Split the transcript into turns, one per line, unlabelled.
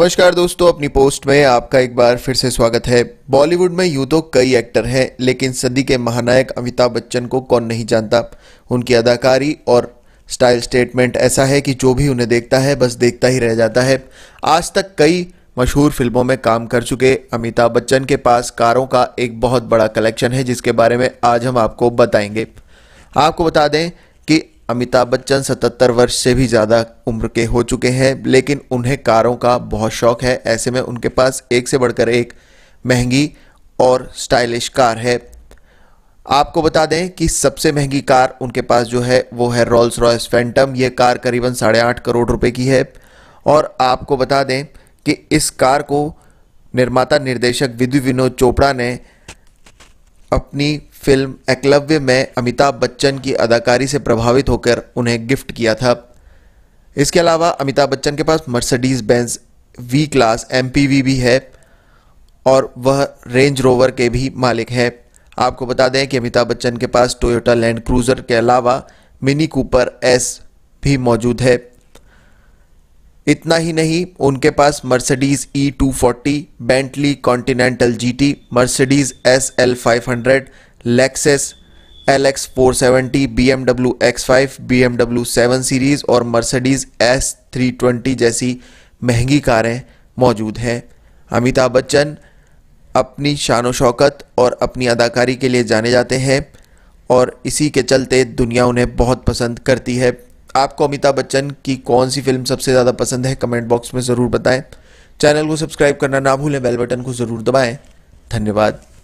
नमस्कार दोस्तों अपनी पोस्ट में आपका एक बार फिर से स्वागत है बॉलीवुड में यूं तो कई एक्टर हैं लेकिन सदी के महानायक अमिताभ बच्चन को कौन नहीं जानता उनकी अदाकारी और स्टाइल स्टेटमेंट ऐसा है कि जो भी उन्हें देखता है बस देखता ही रह जाता है आज तक कई मशहूर फिल्मों में काम कर चुके अमिताभ बच्चन के पास कारों का एक बहुत बड़ा कलेक्शन है जिसके बारे में आज हम आपको बताएंगे आपको बता दें अमिताभ बच्चन 77 वर्ष से भी ज़्यादा उम्र के हो चुके हैं लेकिन उन्हें कारों का बहुत शौक है ऐसे में उनके पास एक से बढ़कर एक महंगी और स्टाइलिश कार है आपको बता दें कि सबसे महंगी कार उनके पास जो है वो है रॉल्स रॉयस फैंटम ये कार करीबन साढ़े आठ करोड़ रुपए की है और आपको बता दें कि इस कार को निर्माता निर्देशक विधु विनोद चोपड़ा ने अपनी फिल्म एकलव्य में अमिताभ बच्चन की अदाकारी से प्रभावित होकर उन्हें गिफ्ट किया था इसके अलावा अमिताभ बच्चन के पास Mercedes Benz V class M भी है और वह रेंज रोवर के भी मालिक है आपको बता दें कि अमिताभ बच्चन के पास टोयोटा लैंड क्रूज़र के अलावा मिनी कूपर एस भी मौजूद है इतना ही नहीं उनके पास Mercedes E two forty Bentley Continental G T Mercedes S L five hundred Lexus L X four seventy B M W X five B M W seven series और Mercedes S three twenty जैसी महंगी कारें मौजूद हैं अमिताभ बच्चन अपनी शान शौकत और अपनी अदाकारी के लिए जाने जाते हैं और इसी के चलते दुनिया उन्हें बहुत पसंद करती है आपको अमिताभ बच्चन की कौन सी फिल्म सबसे ज़्यादा पसंद है कमेंट बॉक्स में ज़रूर बताएं चैनल को सब्सक्राइब करना ना भूलें बेल बटन को ज़रूर दबाएं धन्यवाद